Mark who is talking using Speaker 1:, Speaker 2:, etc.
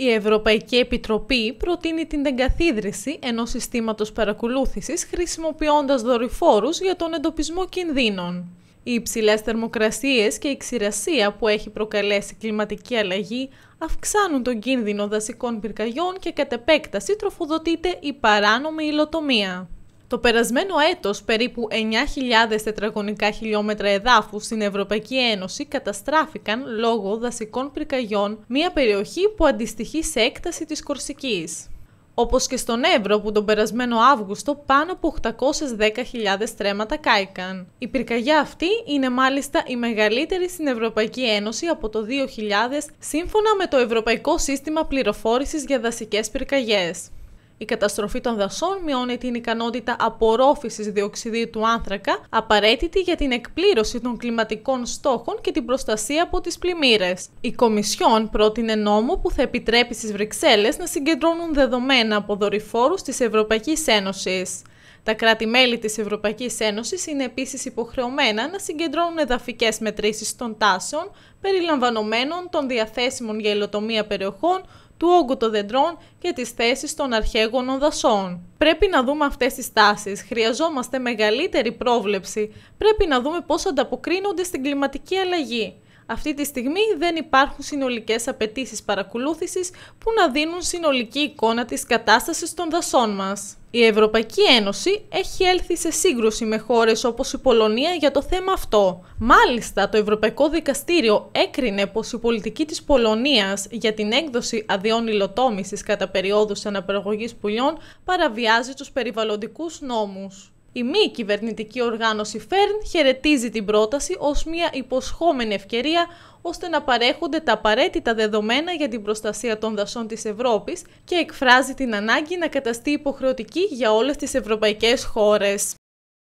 Speaker 1: Η Ευρωπαϊκή Επιτροπή προτείνει την εγκαθίδρυση ενός συστήματος παρακολούθησης χρησιμοποιώντας δορυφόρους για τον εντοπισμό κινδύνων. Οι υψηλές θερμοκρασίες και η ξηρασία που έχει προκαλέσει κλιματική αλλαγή αυξάνουν τον κίνδυνο δασικών πυρκαγιών και κατ' επέκταση τροφοδοτείται η παράνομη υλοτομία. Το περασμένο έτος, περίπου 9.000 τετραγωνικά χιλιόμετρα εδάφους στην Ευρωπαϊκή Ένωση καταστράφηκαν λόγω δασικών πυρκαγιών, μια περιοχή που αντιστοιχεί σε έκταση της Κορσικής. Όπως και στον Εύρο που τον περασμένο Αύγουστο πάνω από 810.000 τρέματα κάηκαν. Η πυρκαγιά αυτή είναι μάλιστα η μεγαλύτερη στην Ευρωπαϊκή Ένωση από το 2000 σύμφωνα με το Ευρωπαϊκό Σύστημα Πληροφόρησης για Δασικές Πυρκαγιές. Η καταστροφή των δασών μειώνει την ικανότητα απορρόφησης διοξιδίου του άνθρακα, απαραίτητη για την εκπλήρωση των κλιματικών στόχων και την προστασία από τις πλημμύρες. Η Κομισιόν πρότεινε νόμο που θα επιτρέπει στις Βρυξέλλες να συγκεντρώνουν δεδομένα από δορυφόρους της Ευρωπαϊκής Ένωσης. Τα κράτη-μέλη της Ευρωπαϊκής Ένωσης είναι επίσης υποχρεωμένα να συγκεντρώνουν εδαφικές μετρήσεις των τάσεων, περιλαμβανομένων των διαθέσιμων για υλοτομία περιοχών, του όγκου των δεντρών και της θέσης των αρχαίγωνων δασών. Πρέπει να δούμε αυτές τις τάσεις, χρειαζόμαστε μεγαλύτερη πρόβλεψη, πρέπει να δούμε πώς ανταποκρίνονται στην κλιματική αλλαγή. Αυτή τη στιγμή δεν υπάρχουν συνολικές απαιτήσεις παρακολούθησης που να δίνουν συνολική εικόνα της κατάστασης των δασών μας. Η Ευρωπαϊκή Ένωση έχει έλθει σε σύγκρουση με χώρες όπως η Πολωνία για το θέμα αυτό. Μάλιστα, το Ευρωπαϊκό Δικαστήριο έκρινε πως η πολιτική της Πολωνίας για την έκδοση αδειών υλοτόμησης κατά περιόδους αναπαραγωγής πουλιών παραβιάζει τους περιβαλλοντικούς νόμους. Η μη κυβερνητική οργάνωση ΦΕΡΝ χαιρετίζει την πρόταση ως μια υποσχόμενη ευκαιρία ώστε να παρέχονται τα απαραίτητα δεδομένα για την προστασία των δασών της Ευρώπης και εκφράζει την ανάγκη να καταστεί υποχρεωτική για όλες τις ευρωπαϊκές χώρες.